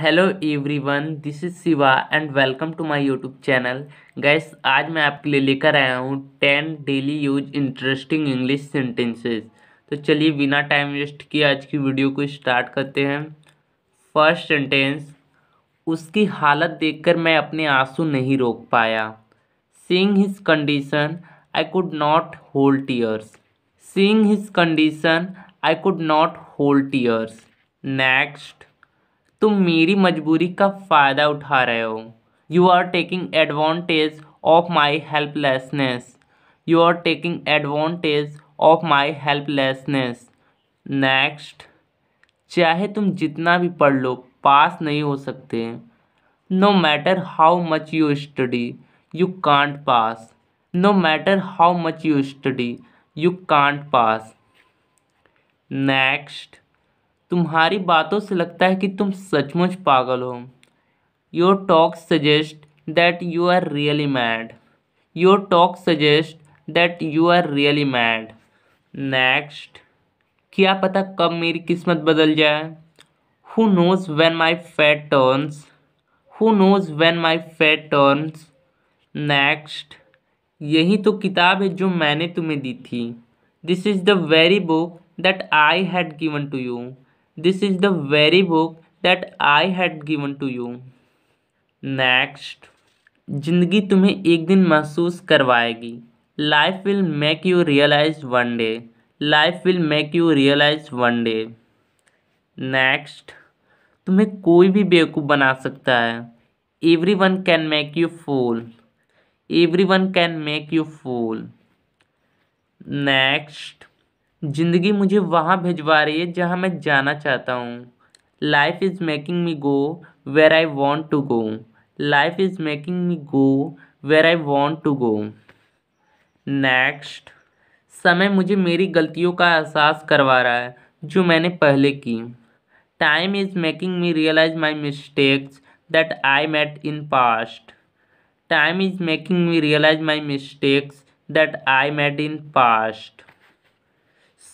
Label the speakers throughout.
Speaker 1: hello everyone this is Shiva and welcome to my YouTube channel guys आज मैं आपके लिए लेकर आया हूँ ten daily use interesting English sentences तो चलिए बिना टाइम वेस्ट किए आज की वीडियो को स्टार्ट करते हैं फर्स्ट सेंटेंस उसकी हालत देखकर मैं अपने आंसू नहीं रोक पाया seeing his condition I could not hold tears seeing his condition I could not hold tears next तुम मेरी मजबूरी का फ़ायदा उठा रहे हो you are taking advantage of my helplessness you are taking advantage of my helplessness next चाहे तुम जितना भी पढ़ लो पास नहीं हो सकते no matter how much you study you can't pass no matter how much you study you can't pass next तुम्हारी बातों से लगता है कि तुम सचमुच पागल हो your talk suggest that you are really mad your talk suggest that you are really mad next क्या पता कब मेरी किस्मत बदल जाए who knows when my fate turns who knows when my fate turns next यही तो किताब है जो मैंने तुम्हें दी थी this is the very book that I had given to you this is the very book that i had given to you next जिंदगी तुम्हें एक दिन महसूस करवाएगी life will make you realise one day life will make you realise one day next तुम्हें कोई भी बेवकूफ़ बना सकता है everyone can make you fool everyone can make you fool next ज़िंदगी मुझे वहाँ भिजवा रही है जहाँ मैं जाना चाहता हूँ life is making me go where I want to go life is making me go where I want to go next समय मुझे मेरी गलतियों का एहसास करवा रहा है जो मैंने पहले की time is making me realize my mistakes that I made in past time is making me realize my mistakes that I made in past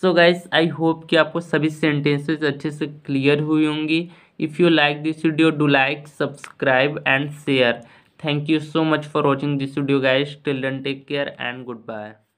Speaker 1: so guys I hope कि आपको सभी सेंटेंसेस अच्छे से क्लियर हुई होंगी if you like this video do like subscribe and share thank you so much for watching this video guys till then take care and good bye